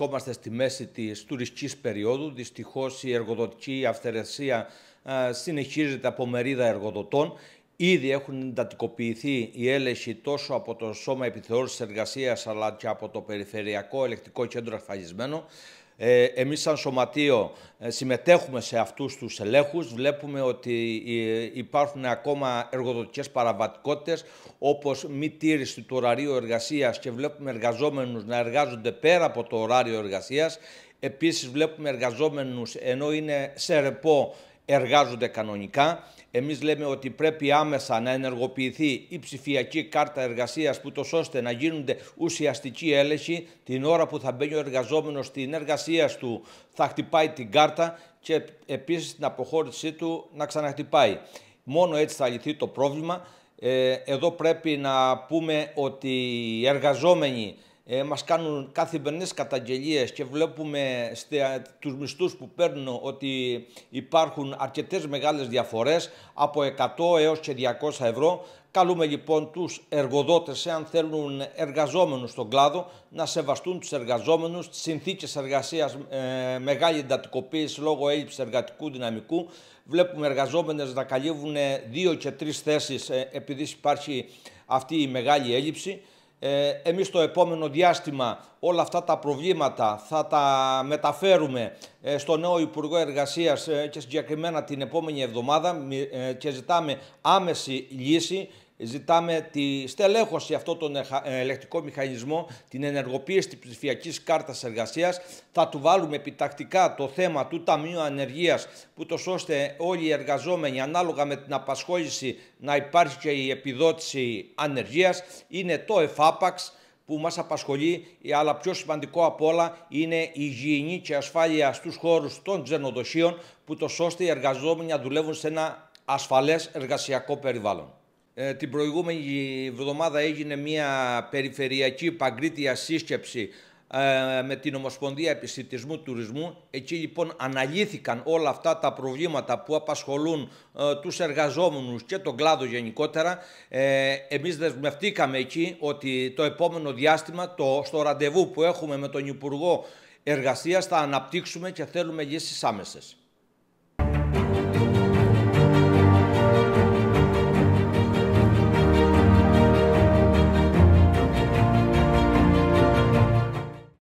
βρισκόμαστε στη μέση της τουριστικής περίοδου. Δυστυχώς η εργοδοτική αυθαιρεσία συνεχίζεται από μερίδα εργοδοτών. Ήδη έχουν εντατικοποιηθεί η έλεγχοι τόσο από το Σώμα Επιθεώρησης Εργασίας αλλά και από το Περιφερειακό Ελεκτικό Κέντρο Αρφαγισμένο. Ε, εμείς σαν σωματείο ε, συμμετέχουμε σε αυτούς τους ελέγχους. Βλέπουμε ότι ε, υπάρχουν ακόμα εργοδοτικές παραβατικότητες όπως μη τήρηση του ωραρίου εργασίας και βλέπουμε εργαζόμενους να εργάζονται πέρα από το ωράριο εργασίας. Επίσης βλέπουμε εργαζόμενους ενώ είναι σε ρεπό εργάζονται κανονικά. Εμείς λέμε ότι πρέπει άμεσα να ενεργοποιηθεί η ψηφιακή κάρτα εργασίας που ώστε να γίνονται ουσιαστική έλεγχη την ώρα που θα μπαίνει ο εργαζόμενος στην εργασία του θα χτυπάει την κάρτα και επίσης την αποχώρησή του να ξαναχτυπάει. Μόνο έτσι θα λυθεί το πρόβλημα. Ε, εδώ πρέπει να πούμε ότι οι εργαζόμενοι ε, μας κάνουν καθημερινές καταγγελίες και βλέπουμε στε, μισθούς που παίρνουν ότι υπάρχουν αρκετές μεγάλες διαφορές από 100 έως και 200 ευρώ. Καλούμε λοιπόν τους εργοδότες, εάν θέλουν εργαζόμενους στον κλάδο, να σεβαστούν τους εργαζόμενους, τις συνθήκες εργασίας, ε, μεγάλη εντατικοποίηση λόγω έλλειψης εργατικού δυναμικού. Βλέπουμε εργαζόμενες να καλύβουν δύο και τρεις θέσεις ε, επειδή υπάρχει αυτή η μεγάλη έλλειψη. Ε, εμείς στο επόμενο διάστημα όλα αυτά τα προβλήματα θα τα μεταφέρουμε ε, στο νέο Υπουργό Εργασίας ε, και συγκεκριμένα την επόμενη εβδομάδα ε, και ζητάμε άμεση λύση ζητάμε τη στελέχωση αυτών των ε, ελεκτικό μηχανισμό, την ενεργοποίηση της ψηφιακής κάρτας εργασίας. Θα του βάλουμε επιτακτικά το θέμα του Ταμείου Ανεργίας, που το ώστε όλοι οι εργαζόμενοι ανάλογα με την απασχόληση να υπάρχει και η επιδότηση ανεργίας. Είναι το ΕΦΑΠΑΞ, που μας απασχολεί, αλλά πιο σημαντικό απ' όλα είναι η υγιεινή και ασφάλεια στους χώρους των ξενοδοχείων, που το ώστε οι εργαζόμενοι να δουλεύουν σε ένα ασφαλές εργασιακό περιβάλλον. Ε, την προηγούμενη εβδομάδα έγινε μια περιφερειακή παγκρίτια σύσκεψη ε, με την Ομοσπονδία Επιστητισμού Τουρισμού. Εκεί λοιπόν αναλύθηκαν όλα αυτά τα προβλήματα που απασχολούν ε, τους εργαζόμενους και τον κλάδο γενικότερα. Ε, εμείς δεσμευτήκαμε εκεί ότι το επόμενο διάστημα, το, στο ραντεβού που έχουμε με τον Υπουργό Εργασίας, θα αναπτύξουμε και θέλουμε λύσεις άμεσες.